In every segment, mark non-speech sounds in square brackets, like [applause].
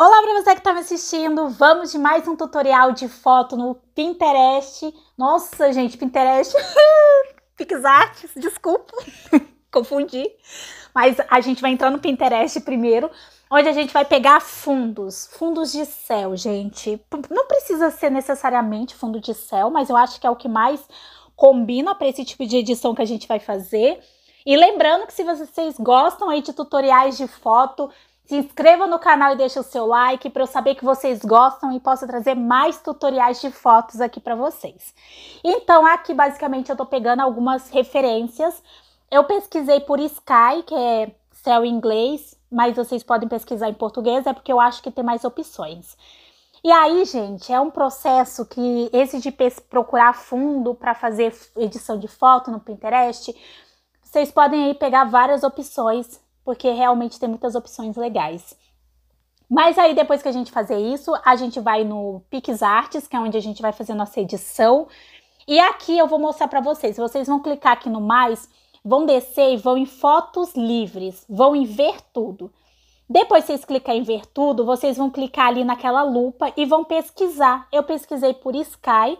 Olá para você que está me assistindo, vamos de mais um tutorial de foto no Pinterest. Nossa, gente, Pinterest, [laughs] PixArt, desculpa, [laughs] confundi. Mas a gente vai entrar no Pinterest primeiro, onde a gente vai pegar fundos, fundos de céu, gente. Não precisa ser necessariamente fundo de céu, mas eu acho que é o que mais combina para esse tipo de edição que a gente vai fazer. E lembrando que se vocês gostam aí de tutoriais de foto, se inscreva no canal e deixe o seu like para eu saber que vocês gostam e possa trazer mais tutoriais de fotos aqui para vocês. Então aqui basicamente eu estou pegando algumas referências. Eu pesquisei por sky, que é céu em inglês, mas vocês podem pesquisar em português, é porque eu acho que tem mais opções. E aí, gente, é um processo que esse de procurar fundo para fazer edição de foto no Pinterest, vocês podem aí pegar várias opções porque realmente tem muitas opções legais. Mas aí depois que a gente fazer isso, a gente vai no PixArts, que é onde a gente vai fazer nossa edição. E aqui eu vou mostrar para vocês. Vocês vão clicar aqui no mais, vão descer e vão em fotos livres, vão em ver tudo. Depois vocês clicar em ver tudo, vocês vão clicar ali naquela lupa e vão pesquisar. Eu pesquisei por Sky,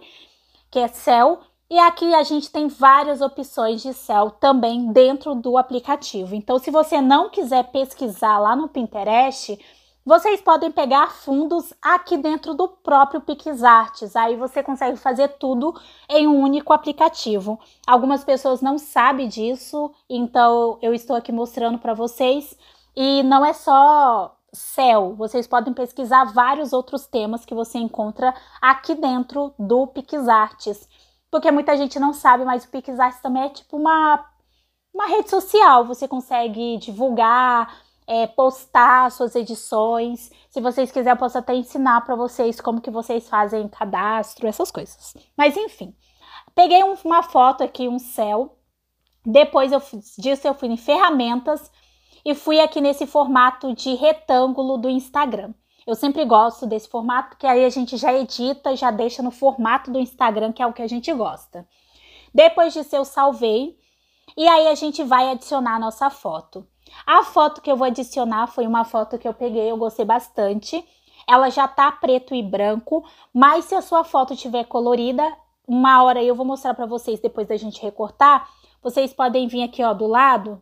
que é céu, e aqui a gente tem várias opções de céu também dentro do aplicativo. Então, se você não quiser pesquisar lá no Pinterest, vocês podem pegar fundos aqui dentro do próprio PixArts. Aí você consegue fazer tudo em um único aplicativo. Algumas pessoas não sabem disso, então eu estou aqui mostrando para vocês. E não é só céu, vocês podem pesquisar vários outros temas que você encontra aqui dentro do PixArts porque muita gente não sabe, mas o PixArt também é tipo uma, uma rede social. Você consegue divulgar, é, postar suas edições. Se vocês quiserem, eu posso até ensinar para vocês como que vocês fazem cadastro, essas coisas. Mas enfim, peguei um, uma foto aqui, um céu. Depois eu, disso eu fui em ferramentas e fui aqui nesse formato de retângulo do Instagram. Eu sempre gosto desse formato, porque aí a gente já edita, já deixa no formato do Instagram, que é o que a gente gosta. Depois disso, eu salvei e aí a gente vai adicionar a nossa foto. A foto que eu vou adicionar foi uma foto que eu peguei, eu gostei bastante. Ela já tá preto e branco, mas se a sua foto tiver colorida, uma hora eu vou mostrar para vocês depois da gente recortar. Vocês podem vir aqui, ó, do lado.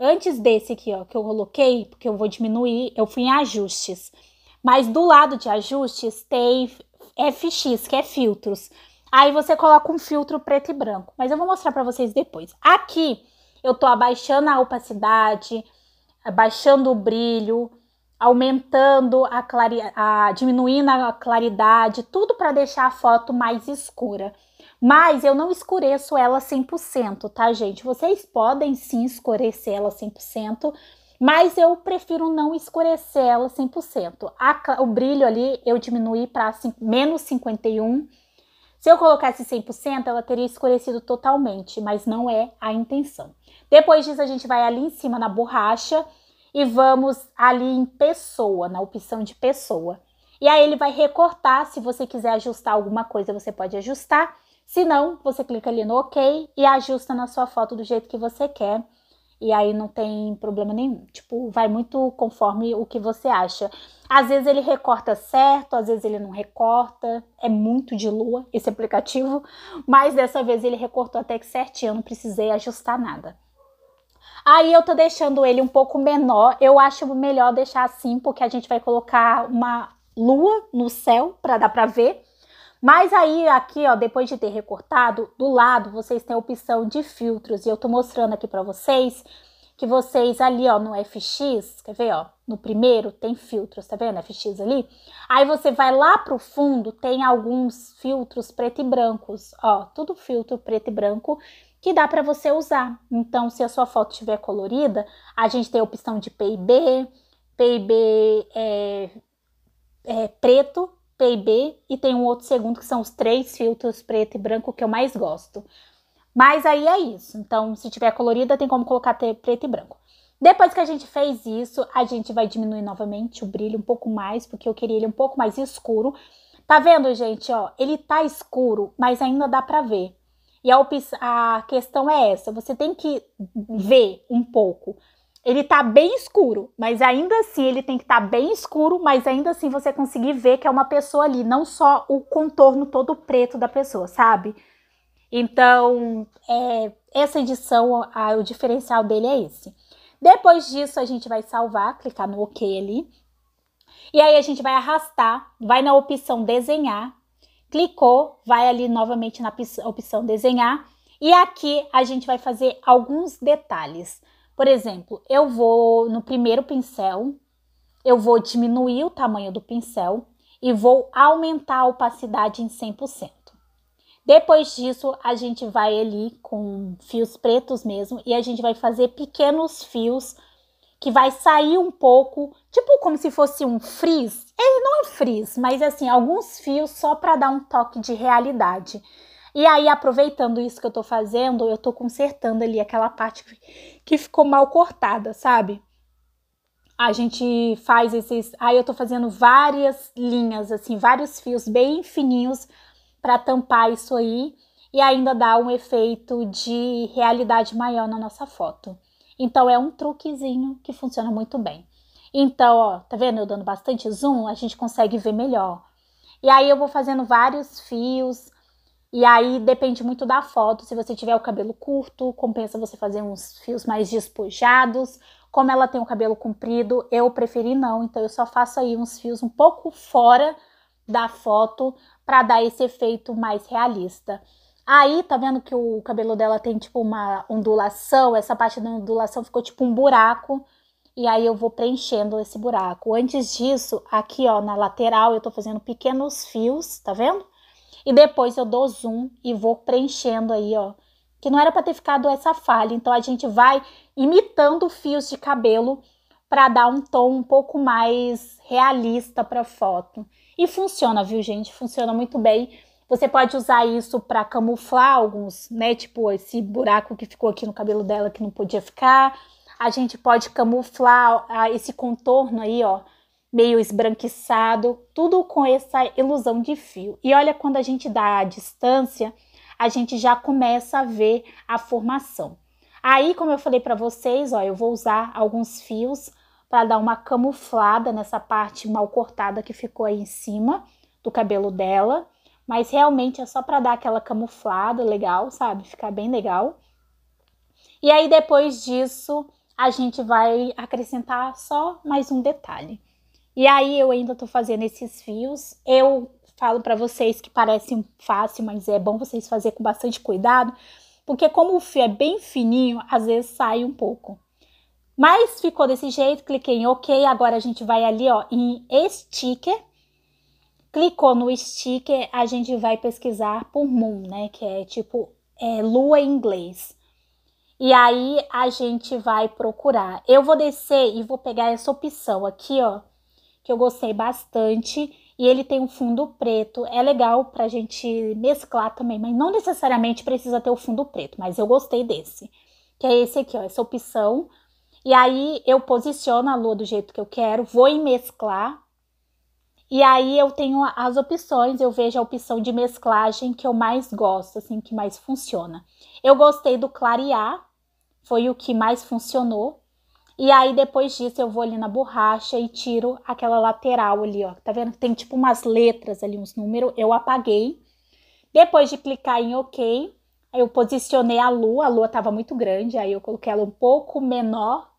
Antes desse aqui, ó, que eu coloquei, porque eu vou diminuir, eu fui em ajustes. Mas do lado de ajustes tem FX, que é filtros. Aí você coloca um filtro preto e branco. Mas eu vou mostrar para vocês depois. Aqui eu tô abaixando a opacidade, abaixando o brilho, aumentando a claridade, diminuindo a claridade, tudo para deixar a foto mais escura. Mas eu não escureço ela 100%, tá, gente? Vocês podem sim escurecer ela 100%, mas eu prefiro não escurecer ela 100%. A, o brilho ali eu diminuí para menos 51. Se eu colocasse 100%, ela teria escurecido totalmente, mas não é a intenção. Depois disso, a gente vai ali em cima na borracha e vamos ali em pessoa, na opção de pessoa. E aí ele vai recortar, se você quiser ajustar alguma coisa, você pode ajustar. Se não, você clica ali no OK e ajusta na sua foto do jeito que você quer. E aí não tem problema nenhum. Tipo, vai muito conforme o que você acha. Às vezes ele recorta certo, às vezes ele não recorta. É muito de lua esse aplicativo, mas dessa vez ele recortou até que certinho, eu não precisei ajustar nada. Aí eu tô deixando ele um pouco menor. Eu acho melhor deixar assim, porque a gente vai colocar uma lua no céu para dar para ver. Mas aí aqui, ó, depois de ter recortado, do lado vocês têm a opção de filtros e eu tô mostrando aqui para vocês que vocês ali, ó, no FX, quer ver, ó, no primeiro tem filtros, tá vendo? FX ali. Aí você vai lá pro fundo, tem alguns filtros preto e brancos, ó, tudo filtro preto e branco que dá para você usar. Então, se a sua foto estiver colorida, a gente tem a opção de PIB, PIB é, é, preto, PIB e tem um outro segundo que são os três filtros preto e branco que eu mais gosto. Mas aí é isso. Então, se tiver colorida, tem como colocar preto e branco. Depois que a gente fez isso, a gente vai diminuir novamente o brilho um pouco mais, porque eu queria ele um pouco mais escuro. Tá vendo, gente? Ó, ele tá escuro, mas ainda dá pra ver. E a, a questão é essa: você tem que ver um pouco ele tá bem escuro, mas ainda assim ele tem que estar tá bem escuro, mas ainda assim você conseguir ver que é uma pessoa ali, não só o contorno todo preto da pessoa, sabe? Então, é, essa edição, a, o diferencial dele é esse. Depois disso, a gente vai salvar, clicar no OK ali. E aí a gente vai arrastar, vai na opção desenhar, clicou, vai ali novamente na opção desenhar. E aqui a gente vai fazer alguns detalhes. Por exemplo, eu vou no primeiro pincel, eu vou diminuir o tamanho do pincel e vou aumentar a opacidade em 100%. Depois disso, a gente vai ali com fios pretos mesmo e a gente vai fazer pequenos fios que vai sair um pouco, tipo como se fosse um frizz. Ele não é frizz, mas assim, alguns fios só para dar um toque de realidade. E aí, aproveitando isso que eu tô fazendo, eu tô consertando ali aquela parte que ficou mal cortada, sabe? A gente faz esses. Aí eu tô fazendo várias linhas, assim, vários fios bem fininhos para tampar isso aí e ainda dá um efeito de realidade maior na nossa foto. Então é um truquezinho que funciona muito bem. Então, ó, tá vendo eu dando bastante zoom? A gente consegue ver melhor. E aí eu vou fazendo vários fios e aí depende muito da foto. Se você tiver o cabelo curto, compensa você fazer uns fios mais despojados. Como ela tem o cabelo comprido, eu preferi não, então eu só faço aí uns fios um pouco fora da foto para dar esse efeito mais realista. Aí, tá vendo que o cabelo dela tem tipo uma ondulação, essa parte da ondulação ficou tipo um buraco, e aí eu vou preenchendo esse buraco. Antes disso, aqui ó, na lateral eu tô fazendo pequenos fios, tá vendo? E depois eu dou zoom e vou preenchendo aí, ó. Que não era para ter ficado essa falha. Então a gente vai imitando fios de cabelo para dar um tom um pouco mais realista para a foto. E funciona, viu, gente? Funciona muito bem. Você pode usar isso para camuflar alguns, né? Tipo, esse buraco que ficou aqui no cabelo dela que não podia ficar. A gente pode camuflar ah, esse contorno aí, ó, meio esbranquiçado, tudo com essa ilusão de fio. E olha, quando a gente dá a distância, a gente já começa a ver a formação. Aí, como eu falei para vocês, ó, eu vou usar alguns fios para dar uma camuflada nessa parte mal cortada que ficou aí em cima do cabelo dela, mas realmente é só para dar aquela camuflada legal, sabe? Ficar bem legal. E aí depois disso, a gente vai acrescentar só mais um detalhe. E aí eu ainda tô fazendo esses fios. Eu falo para vocês que parece fácil, mas é bom vocês fazer com bastante cuidado, porque como o fio é bem fininho, às vezes sai um pouco. Mas ficou desse jeito, cliquei em OK, agora a gente vai ali, ó, em sticker. Clicou no sticker, a gente vai pesquisar por moon, né, que é tipo é, lua em inglês. E aí a gente vai procurar. Eu vou descer e vou pegar essa opção aqui, ó, que eu gostei bastante. E ele tem um fundo preto. É legal pra gente mesclar também, mas não necessariamente precisa ter o fundo preto, mas eu gostei desse. Que é esse aqui, ó, essa opção. E aí eu posiciono a lua do jeito que eu quero, vou em mesclar. E aí eu tenho as opções, eu vejo a opção de mesclagem que eu mais gosto, assim, que mais funciona. Eu gostei do clarear, foi o que mais funcionou. E aí depois disso eu vou ali na borracha e tiro aquela lateral ali, ó. Tá vendo tem tipo umas letras ali, uns números, eu apaguei. Depois de clicar em OK, eu posicionei a lua, a lua estava muito grande, aí eu coloquei ela um pouco menor.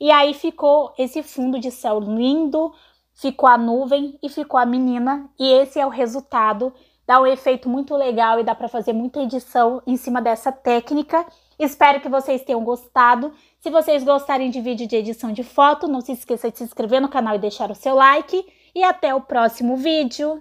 E aí ficou esse fundo de céu lindo, ficou a nuvem e ficou a menina. E esse é o resultado. Dá um efeito muito legal e dá para fazer muita edição em cima dessa técnica Espero que vocês tenham gostado. Se vocês gostarem de vídeo de edição de foto, não se esqueça de se inscrever no canal e deixar o seu like. E até o próximo vídeo!